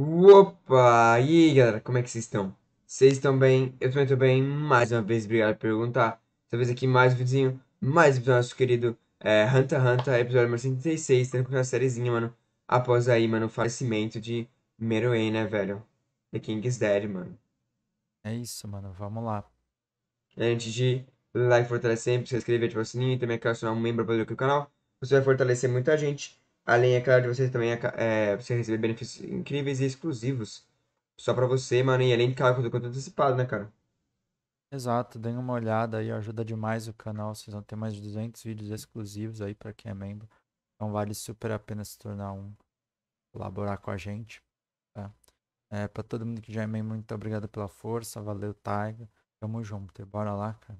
Opa! E aí galera, como é que vocês estão? Vocês estão bem? Eu também estou bem, mais uma vez, obrigado por perguntar. Talvez aqui mais um videozinho, mais um episódio do nosso querido é, Hunter x Hunter, episódio número 136, tendo com uma sériezinha, mano, após aí, mano, o falecimento de *Meroe*, né, velho? The King's Dead, mano. É isso, mano, vamos lá. Antes de like, fortalecer sempre, se inscrever, ativar o sininho e também acionar um membro para o canal. Você vai fortalecer muita gente Além, é claro, de você também é, você receber benefícios incríveis e exclusivos. Só para você, mano. E além de cálculo do conteúdo é antecipado, né, cara? Exato, deem uma olhada aí, ajuda demais o canal. Vocês vão ter mais de 200 vídeos exclusivos aí para quem é membro. Então vale super a pena se tornar um, colaborar com a gente. Tá? É, para todo mundo que já é membro, muito obrigado pela força. Valeu, Taiga. Tamo junto. Bora lá, cara.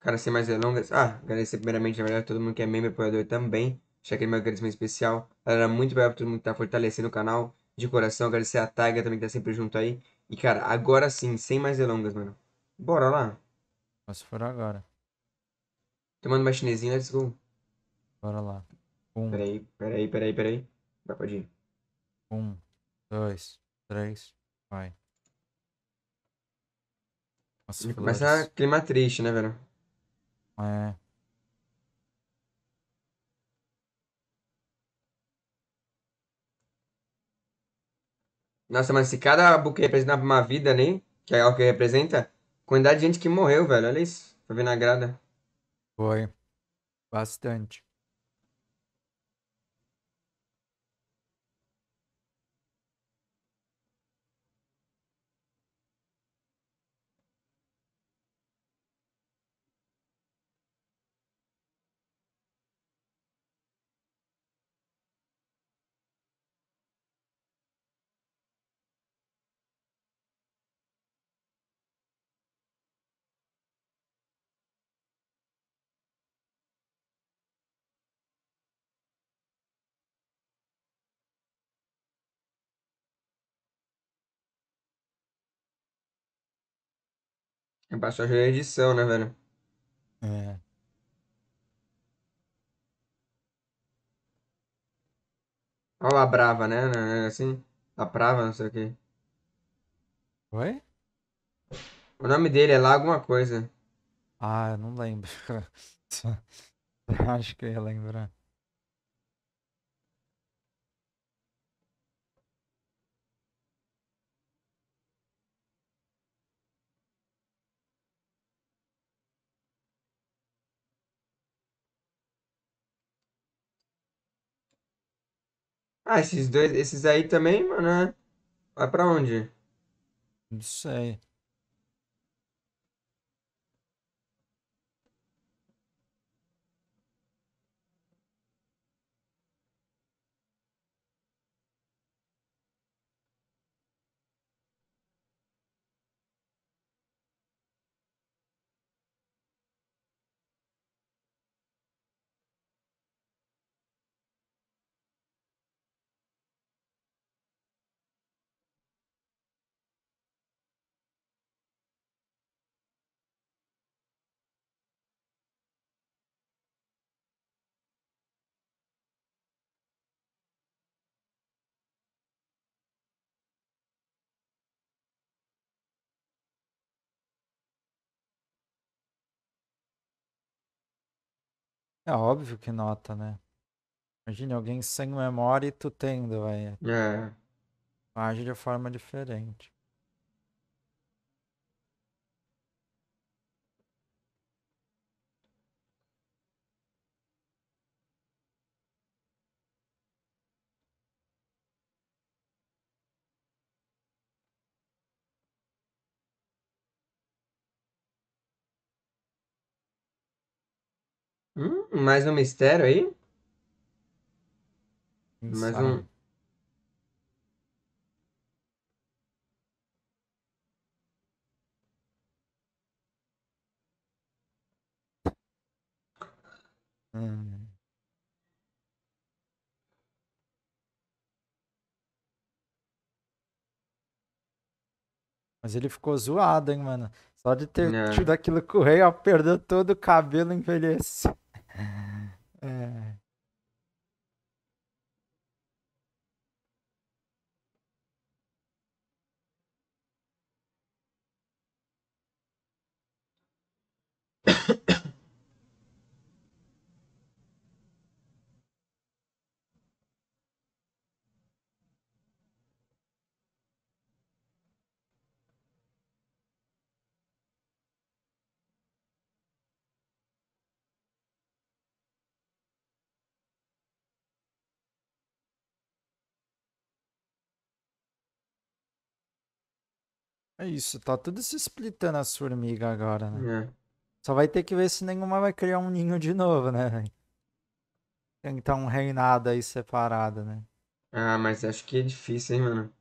Cara, sem mais delongas. Ah, agradecer primeiramente, na verdade, todo mundo que é membro e apoiador também achar aquele meu agradecimento especial. Galera, muito obrigado por todo mundo que tá fortalecendo o canal. De coração, agradecer a Taiga também que tá sempre junto aí. E, cara, agora sim, sem mais delongas, mano. Bora lá. Posso for agora. Tomando mais chinesinha, let's go. Bora lá. Um. Peraí, peraí, peraí, peraí. Vai, pode ir. Um, dois, três, vai. Nossa, começa a clima triste, né, velho? É. Nossa, mas se cada book representar uma vida, nem, que é o que representa, quantidade de gente que morreu, velho, olha isso. Foi grada Foi. Bastante. É bastante a edição, né, velho? É. Olha lá, brava, né? Né, né? Assim, a brava, não sei o quê. Oi? O nome dele é lá alguma coisa. Ah, eu não lembro. Acho que eu ia lembrar. Ah, esses dois, esses aí também, mano, né vai pra onde? Não sei. É óbvio que nota, né? Imagina alguém sem memória e tu tendo, velho. É. Age de forma diferente. Hum, mais um mistério aí? Quem mais sabe? um. Hum. Mas ele ficou zoado, hein, mano. Só de ter Não. tido aquilo com o rei, ó, perdeu todo o cabelo, envelheceu. 哎。É isso, tá tudo se splitando as formigas agora, né? É. Só vai ter que ver se nenhuma vai criar um ninho de novo, né, velho? Tem que tá um reinado aí separado, né? Ah, mas acho que é difícil, hein, mano?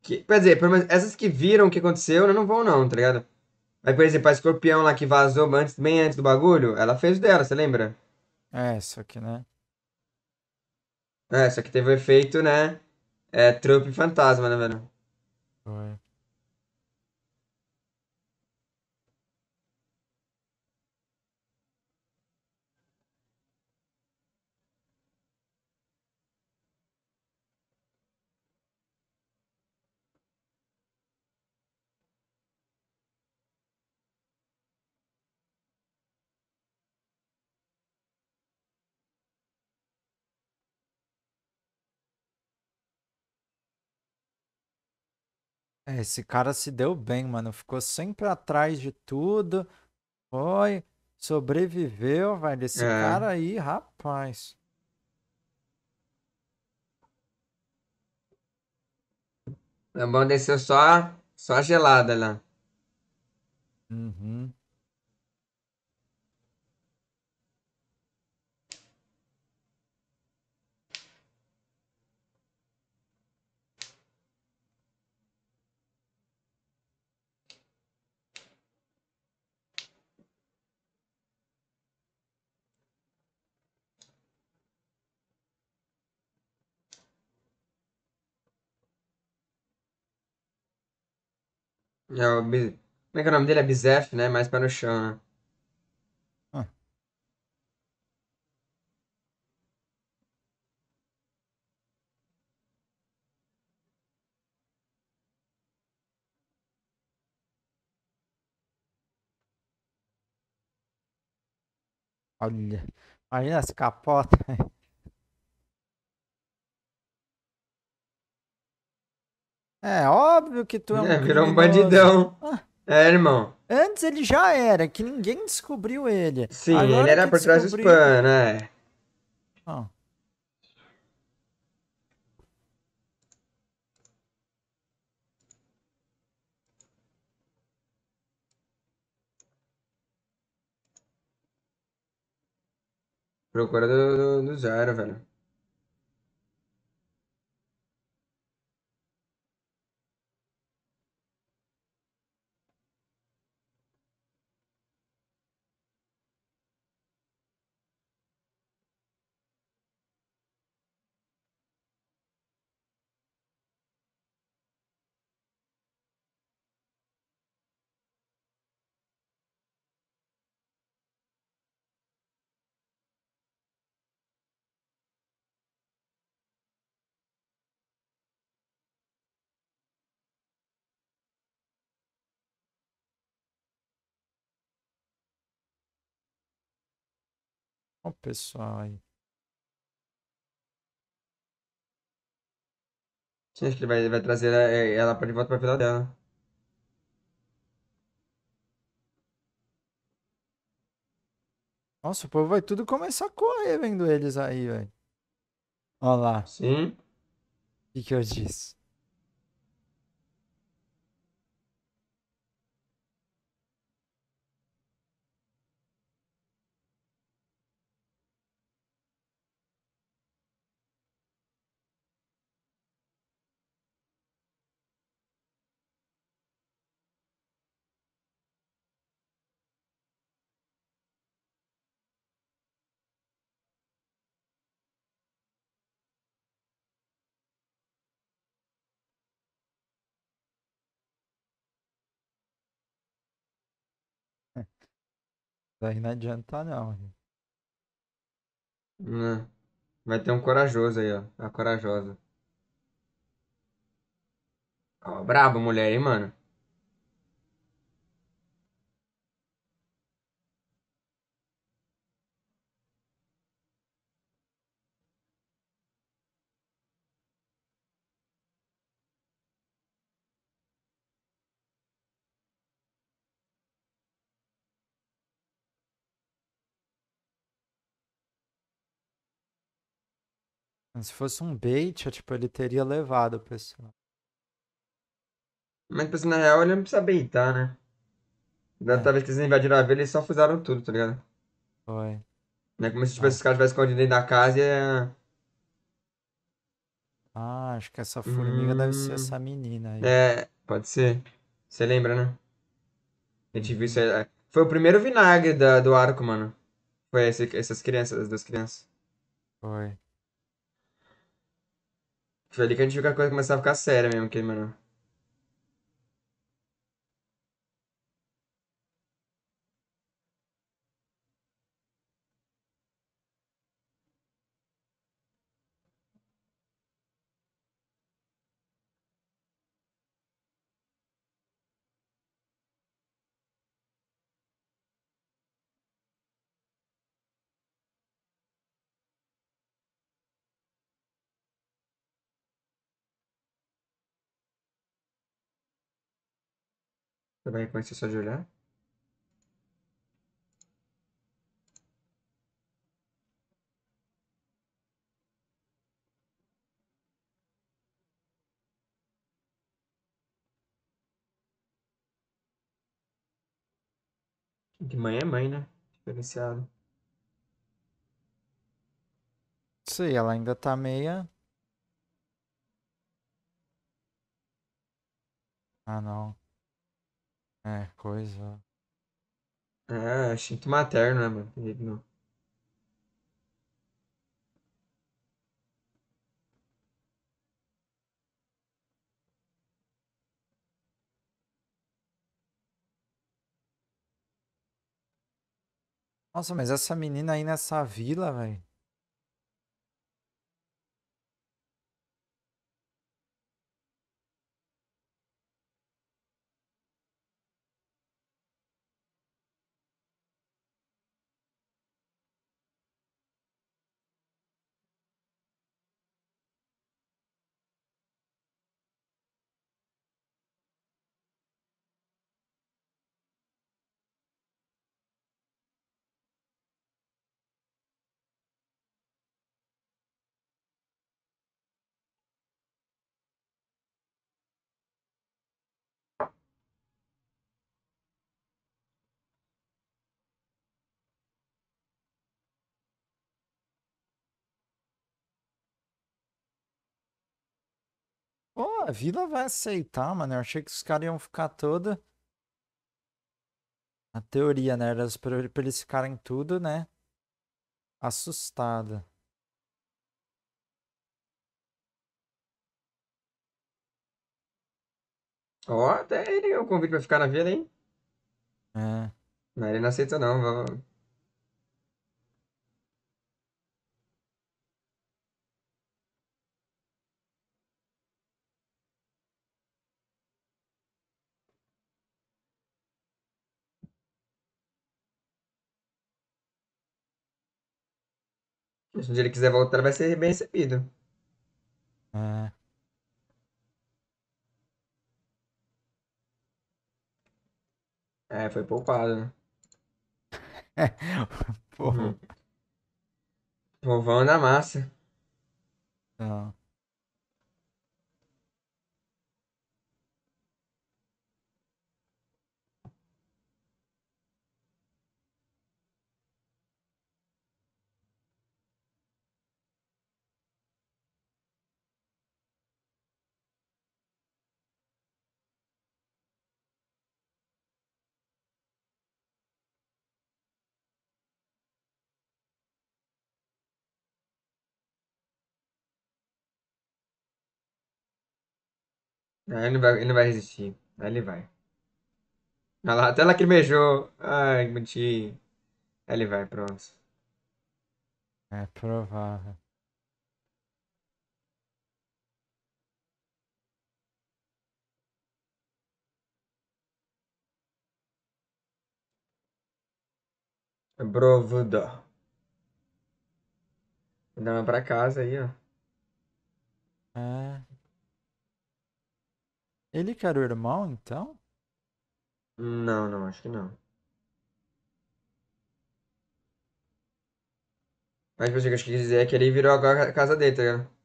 Que, quer dizer, essas que viram o que aconteceu né, não vão não, tá ligado? Mas, por exemplo, a escorpião lá que vazou antes, bem antes do bagulho, ela fez dela, você lembra? É, só que, né? É, só que teve o um efeito, né? É, trupe fantasma, né, velho? Foi. É, esse cara se deu bem, mano. Ficou sempre atrás de tudo. Foi, sobreviveu, velho. Esse é. cara aí, rapaz. é bom, desceu só, só a gelada lá. Uhum. É o Bi- Como é que é o nome dele? É Bizef, né? Mais para no chão, né? Ah. Olha, imagina as capotas. É óbvio que tu é um. É, virou um bandidão. Ah. É, irmão. Antes ele já era, que ninguém descobriu ele. Sim, Agora ele era por trás dos panos, né? Ah. Procura do, do, do zero, velho. Olha o pessoal aí. Sim, acho que ele vai, vai trazer ela, é, para de volta para a vila dela. Nossa, o povo vai tudo começar a correr vendo eles aí, velho. Olha lá. Sim. O que, que eu disse? Daí não adianta não. Né? Vai ter um corajoso aí, ó. A corajosa. Ó, braba mulher, hein, mano. Se fosse um bait, tipo, ele teria levado a pessoa. Mas, tipo assim, na real, ele não precisa baitar, né? Da é. vez que eles invadiram a vila, eles só fuzaram tudo, tá ligado? Foi. é como se tipo, é. esses caras tivessem escondido dentro da casa e é... Ah, acho que essa formiga hum... deve ser hum. essa menina aí. É, pode ser. Você lembra, né? A gente viu isso aí. Uhum. É. Foi o primeiro vinagre da, do arco, mano. Foi esse, essas crianças, as duas crianças. Foi. Foi ali que a gente viu que a coisa começava a ficar séria mesmo, que mano Você vai reconhecer só de olhar? De mãe é mãe, né? Diferenciado. Sei, ela ainda tá meia. Ah, não. É, coisa. É, instinto materno, né, mano? Tem jeito não. Nossa, mas essa menina aí nessa vila, velho. Pô, a vida vai aceitar, mano. Eu achei que os caras iam ficar toda. A teoria, né? Era pra, eles ficarem tudo, né? Assustada. Ó, até ele o convite pra ficar na vila, hein? É. Mas ele não aceita não, Se ele quiser voltar, vai ser bem recebido. É. É, foi poupado, né? Porra. Uhum. Povão na massa. Não. ele não vai, ele não vai resistir. ele vai. Até ela até lacrimejou. Ai, que bonitinho. ele vai, pronto. É provável. Brovudo. Dá uma pra casa aí, ó. É. Ele que era o irmão, então? Não, não, acho que não. Mas o que eu acho que dizer é que ele virou agora a casa dele, tá ligado?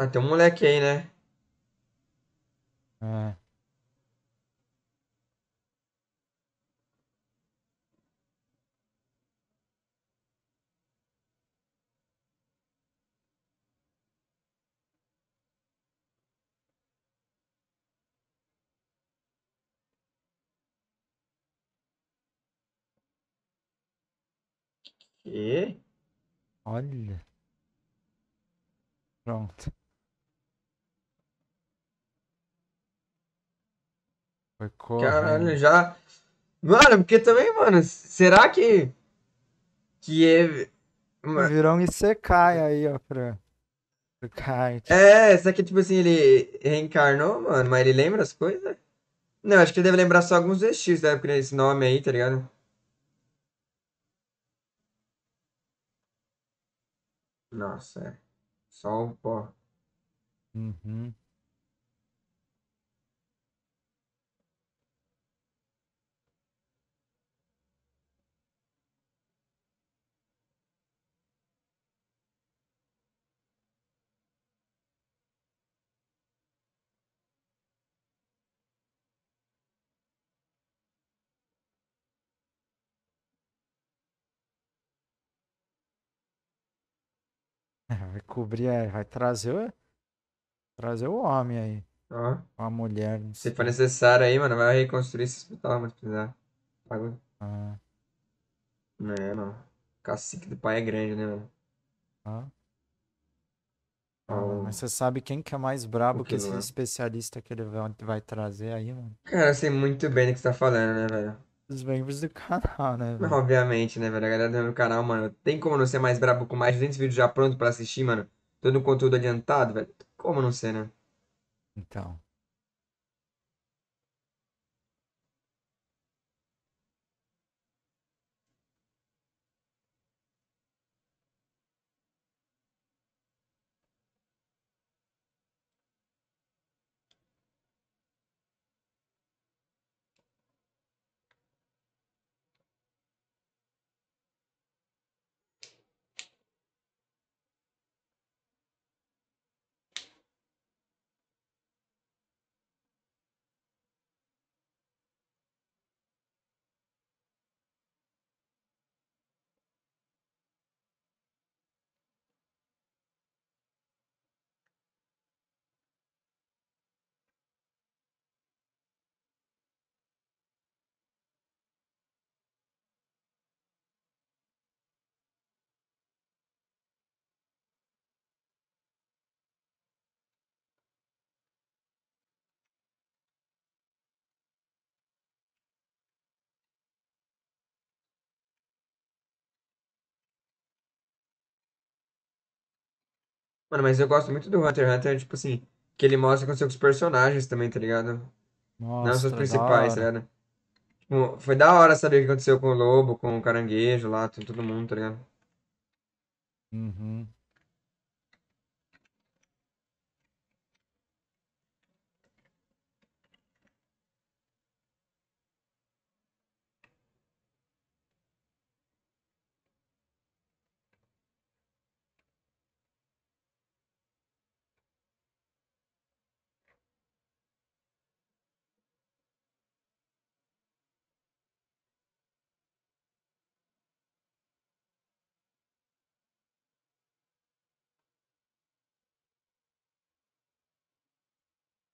Ah, tem um moleque aí, né? É. E? Olha. Pronto. Foi Caralho, já. Mano, porque também, mano, será que. Que é. Mano... Virou um Isekai aí, ó, pra. pro É, será que, tipo assim, ele reencarnou, mano, mas ele lembra as coisas? Não, acho que ele deve lembrar só alguns vestígios da época desse nome aí, tá ligado? Nossa, é. Só o pó. Uhum. vai cobrir, é, vai trazer, trazer o homem aí. a mulher. Se sei. for necessário aí, mano, vai reconstruir esse hospital, mas precisar. Pago. Ah. Não é, não. cacique do pai é grande, né, mano? Ah. Mas você sabe quem que é mais brabo que, que esse é? especialista que ele vai, vai trazer aí, mano? Cara, eu sei muito bem do que você tá falando, né, velho? dos membros do canal, né, velho? Obviamente, né, velho? A galera do meu canal, mano. Tem como não ser mais brabo com mais de 200 vídeos já pronto pra assistir, mano? Todo o conteúdo adiantado, velho? Como não ser, né? Então. Mano, mas eu gosto muito do Hunter x Hunter, tipo assim, que ele mostra com seus personagens também, tá ligado? Nossa, Não os principais, tá ligado? Tipo, foi da hora saber o que aconteceu com o Lobo, com o Caranguejo lá, com todo mundo, tá ligado? Uhum.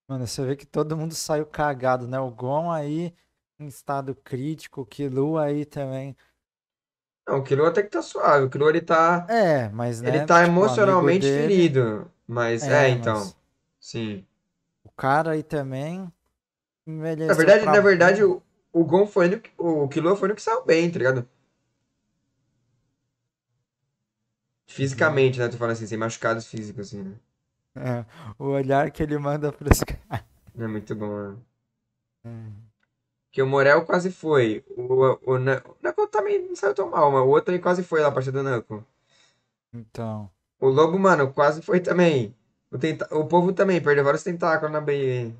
Mano, você vê que todo mundo saiu cagado, né? O Gon aí em estado crítico, o Kilu aí também. Não, o Kilu até que tá suave. O Kilu ele tá. É, mas. Né, ele tá tipo, emocionalmente dele... ferido. Mas é, é então. Mas... Sim. O cara aí também. Envelheceu na verdade, pra... na verdade, o, o Gon foi no, o Kilo foi no que saiu bem, tá ligado? Uhum. Fisicamente, né? Tu falando assim, sem machucados físicos, assim, né? É, o olhar que ele manda pros caras. É muito bom, né? É. Que o Morel quase foi. O, o, Na... o Naco também não saiu tão mal, mas o outro ele quase foi lá, a partir do Naco. Então. O Lobo, mano, quase foi também. O, tenta... o povo também perdeu vários tentáculos na BI.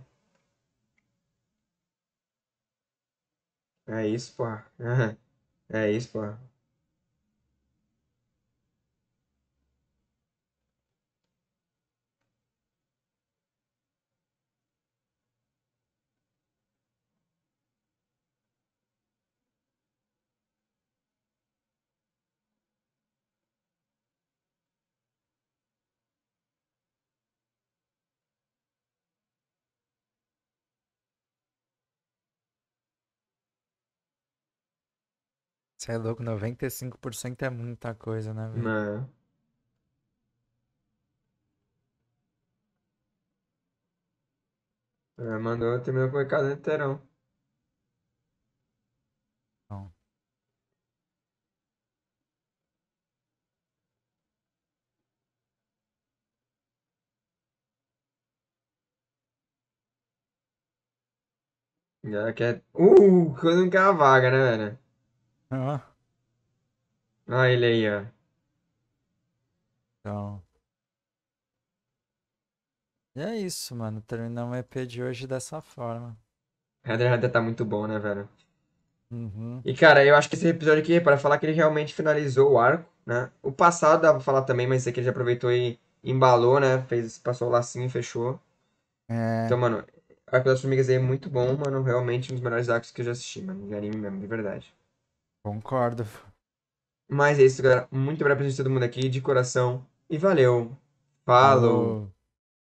É isso, pô. É isso, pô. Você é louco, 95% é muita coisa, né, velho? Né. É, não. É, mandou, terminou com o recado inteirão. Não. Ela quer. Uh, quando não quer a vaga, né, velho? Ah, Olha ele aí, ó. Então. E é isso, mano. Terminamos o EP de hoje dessa forma. Header Header tá muito bom, né, velho? Uhum. E, cara, eu acho que esse episódio aqui, é para falar que ele realmente finalizou o arco, né? O passado dá pra falar também, mas esse aqui ele já aproveitou e embalou, né? Fez, passou o lacinho e fechou. É... Então, mano, Arco das Formigas aí é muito bom, mano. Realmente um dos melhores arcos que eu já assisti, mano. De anime mesmo, de verdade. Concordo. Mas é isso, galera. Muito obrigado a todo mundo aqui, de coração. E valeu. Falou. Falou.